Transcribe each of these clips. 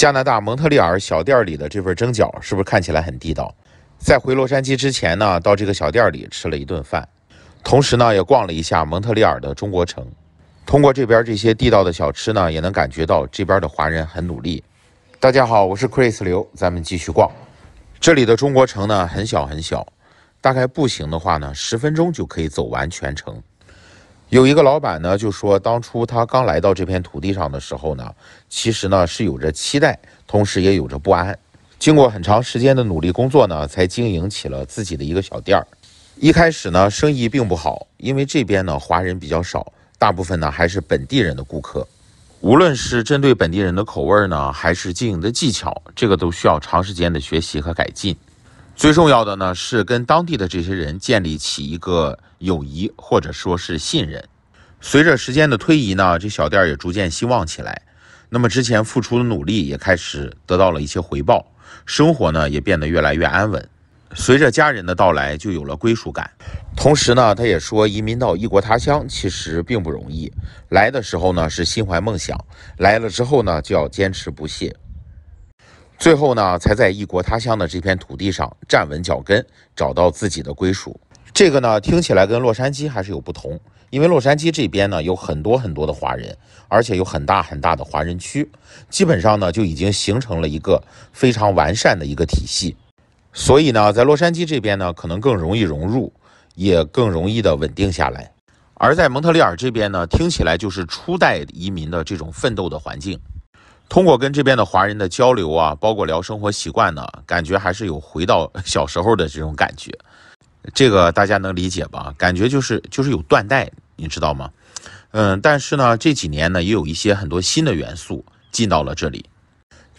加拿大蒙特利尔小店里的这份蒸饺是不是看起来很地道？在回洛杉矶之前呢，到这个小店里吃了一顿饭，同时呢也逛了一下蒙特利尔的中国城。通过这边这些地道的小吃呢，也能感觉到这边的华人很努力。大家好，我是 Chris 刘，咱们继续逛。这里的中国城呢很小很小，大概步行的话呢，十分钟就可以走完全程。有一个老板呢，就说当初他刚来到这片土地上的时候呢，其实呢是有着期待，同时也有着不安。经过很长时间的努力工作呢，才经营起了自己的一个小店儿。一开始呢，生意并不好，因为这边呢华人比较少，大部分呢还是本地人的顾客。无论是针对本地人的口味呢，还是经营的技巧，这个都需要长时间的学习和改进。最重要的呢是跟当地的这些人建立起一个友谊或者说是信任。随着时间的推移呢，这小店也逐渐兴旺起来。那么之前付出的努力也开始得到了一些回报，生活呢也变得越来越安稳。随着家人的到来，就有了归属感。同时呢，他也说，移民到异国他乡其实并不容易。来的时候呢是心怀梦想，来了之后呢就要坚持不懈。最后呢，才在异国他乡的这片土地上站稳脚跟，找到自己的归属。这个呢，听起来跟洛杉矶还是有不同，因为洛杉矶这边呢有很多很多的华人，而且有很大很大的华人区，基本上呢就已经形成了一个非常完善的一个体系。所以呢，在洛杉矶这边呢，可能更容易融入，也更容易的稳定下来。而在蒙特利尔这边呢，听起来就是初代移民的这种奋斗的环境。通过跟这边的华人的交流啊，包括聊生活习惯呢，感觉还是有回到 小时候的这种感觉，这个大家能理解吧？感觉就是就是有断代，你知道吗？嗯，但是呢，这几年呢，也有一些很多新的元素进到了这里。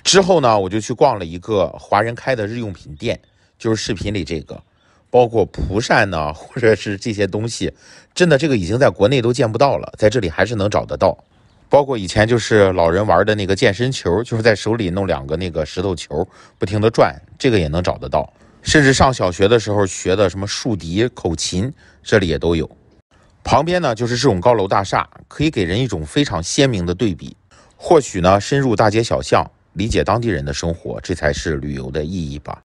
之后呢，我就去逛了一个华人开的日用品店，就是视频里这个，包括蒲扇呢，或者是这些东西，真的这个已经在国内都见不到了，在这里还是能找得到。包括以前就是老人玩的那个健身球，就是在手里弄两个那个石头球，不停地转，这个也能找得到。甚至上小学的时候学的什么竖笛、口琴，这里也都有。旁边呢就是这种高楼大厦，可以给人一种非常鲜明的对比。或许呢深入大街小巷，理解当地人的生活，这才是旅游的意义吧。